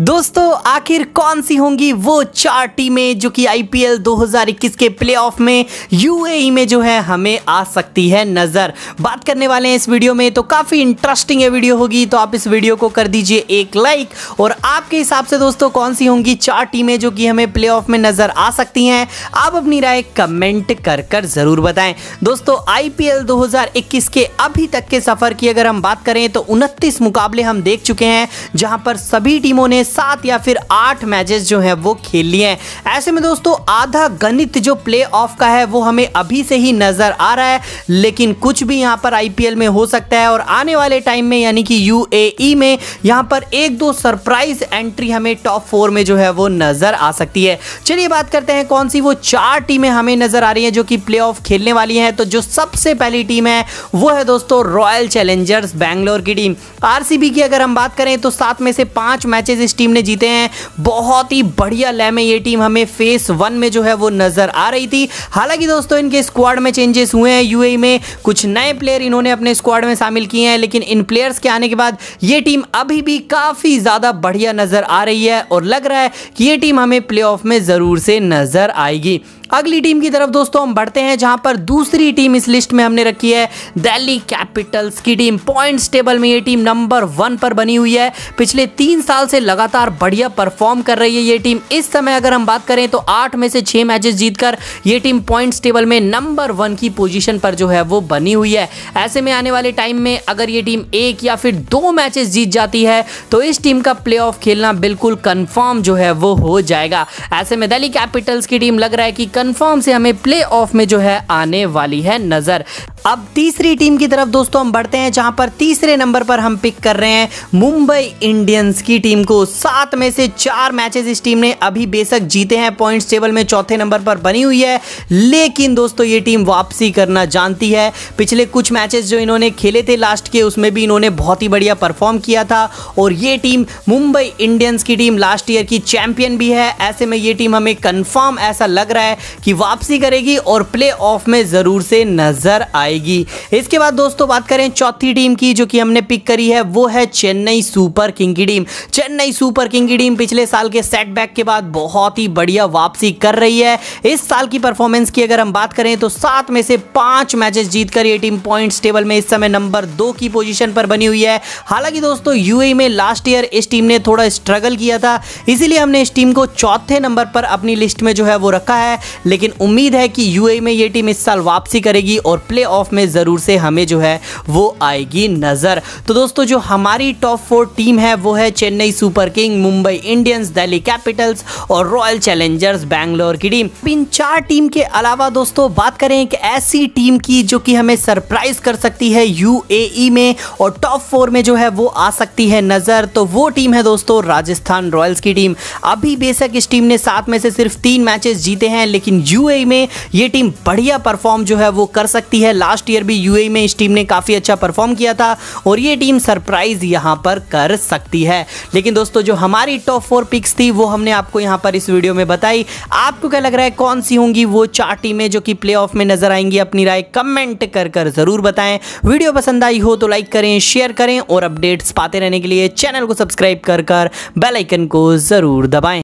दोस्तों आखिर कौन सी होंगी वो चार टीमें जो कि आईपीएल 2021 के प्लेऑफ में यूएई e में जो है हमें आ सकती है नज़र बात करने वाले हैं इस वीडियो में तो काफ़ी इंटरेस्टिंग ये वीडियो होगी तो आप इस वीडियो को कर दीजिए एक लाइक और आपके हिसाब से दोस्तों कौन सी होंगी चार टीमें जो कि हमें प्ले में नज़र आ सकती हैं आप अपनी राय कमेंट कर कर ज़रूर बताएं दोस्तों आई पी के अभी तक के सफ़र की अगर हम बात करें तो उनतीस मुकाबले हम देख चुके हैं जहाँ पर सभी टीमों ने सात या फिर आठ मैचेस जो है वो खेल लिए हैं ऐसे में दोस्तों आधा गणित जो प्ले ऑफ का है वो हमें अभी से ही नज़र आ रहा है लेकिन कुछ भी यहां पर आईपीएल में हो सकता है और आने वाले टाइम में यानी कि यूएई e में यहां पर एक दो सरप्राइज एंट्री हमें टॉप फोर में जो है वो नज़र आ सकती है चलिए बात करते हैं कौन सी वो चार टीमें हमें नज़र आ रही है जो कि प्ले ऑफ खेलने वाली है तो जो सबसे पहली टीम है वो है दोस्तों रॉयल चैलेंजर्स बैंगलोर की टीम आरसीबी की अगर हम बात करें तो सात में से पांच मैचेस इस टीम ने जीते हैं बहुत ही बढ़िया लय में ये टीम हमें फेस वन में जो है वो नजर आ रही थी हालांकि दोस्तों इनके स्क्वाड में चेंजेस हुए हैं यू e में कुछ नए प्लेयर इन्होंने अपने स्क्वाड में शामिल किए हैं लेकिन इन प्लेयर्स के आने के बाद ये टीम अभी भी काफ़ी ज़्यादा बढ़िया नज़र आ रही है और लग रहा है कि ये टीम हमें प्ले में ज़रूर से नज़र आएगी अगली टीम की तरफ दोस्तों हम बढ़ते हैं जहां पर दूसरी टीम इस लिस्ट में हमने रखी है दिल्ली कैपिटल्स की टीम पॉइंट्स टेबल में ये टीम नंबर वन पर बनी हुई है पिछले तीन साल से लगातार बढ़िया परफॉर्म कर रही है ये टीम इस समय अगर हम बात करें तो आठ में से छह मैचेस जीतकर ये टीम पॉइंट्स टेबल में नंबर वन की पोजिशन पर जो है वो बनी हुई है ऐसे में आने वाले टाइम में अगर ये टीम एक या फिर दो मैचेस जीत जाती है तो इस टीम का प्ले खेलना बिल्कुल कन्फर्म जो है वो हो जाएगा ऐसे में दिल्ली कैपिटल्स की टीम लग रहा है कि कंफर्म से हमें प्ले ऑफ में जो है आने वाली है नज़र अब तीसरी टीम की तरफ दोस्तों हम बढ़ते हैं जहां पर तीसरे नंबर पर हम पिक कर रहे हैं मुंबई इंडियंस की टीम को सात में से चार मैचेस इस टीम ने अभी बेशक जीते हैं पॉइंट्स टेबल में चौथे नंबर पर बनी हुई है लेकिन दोस्तों ये टीम वापसी करना जानती है पिछले कुछ मैचेस जो इन्होंने खेले थे लास्ट के उसमें भी इन्होंने बहुत ही बढ़िया परफॉर्म किया था और ये टीम मुंबई इंडियंस की टीम लास्ट ईयर की चैंपियन भी है ऐसे में ये टीम हमें कन्फर्म ऐसा लग रहा है कि वापसी करेगी और प्ले में ज़रूर से नजर आए आएगी इसके बाद दोस्तों बात करें चौथी टीम की जो कि हमने पिक करी है वो है चेन्नई सुपर किंग की टीम चेन्नई सुपर किंग की टीम पिछले साल के सेटबैक के बाद बहुत ही बढ़िया वापसी कर रही है इस साल की परफॉर्मेंस की अगर हम बात करें तो सात में से पांच मैचेस जीतकर ये टीम पॉइंट्स टेबल में इस समय नंबर दो की पोजीशन पर बनी हुई है हालांकि दोस्तों यूएई e में लास्ट ईयर इस टीम ने थोड़ा स्ट्रगल किया था इसीलिए हमने इस टीम को चौथे नंबर पर अपनी लिस्ट में जो है वो रखा है लेकिन उम्मीद है कि यूएई e में ये टीम इस साल वापसी करेगी और प्ले प्लेऑफ में ज़रूर से हमें जो है वो आएगी नज़र तो दोस्तों जो हमारी टॉप फोर टीम है वो है Chennai super king Mumbai Indians Delhi Capitals और रॉयल चैलेंजर्स बैंगलोर की टीम इन चार टीम के अलावा दोस्तों बात करें एक ऐसी टीम की जो कि हमें सरप्राइज कर सकती है यू e में और टॉप फोर में जो है वो आ सकती है नज़र तो वो टीम है दोस्तों राजस्थान रॉयल्स की टीम अभी बेशक इस टीम ने सात में से सिर्फ तीन मैचेस जीते हैं लेकिन यूएई e में ये टीम बढ़िया परफॉर्म जो है वो कर सकती है लास्ट ईयर भी यू में इस टीम ने काफ़ी अच्छा परफॉर्म किया था और ये टीम सरप्राइज यहाँ पर कर सकती है लेकिन दोस्तों जो हमारी टॉप फोर पिक्स थी वो हमने आपको यहाँ पर इस वीडियो में बताई आपको क्या लग रहा है कौन सी होंगी वो चार टीमें जो कि प्ले में नजर आएंगी अपनी राय कमेंट कर कर जरूर बताएं वीडियो पसंद आई हो तो लाइक करें शेयर करें और अपडेट्स पाते रहने के लिए चैनल को सब्सक्राइब कर कर बेलाइकन को जरूर दबाएं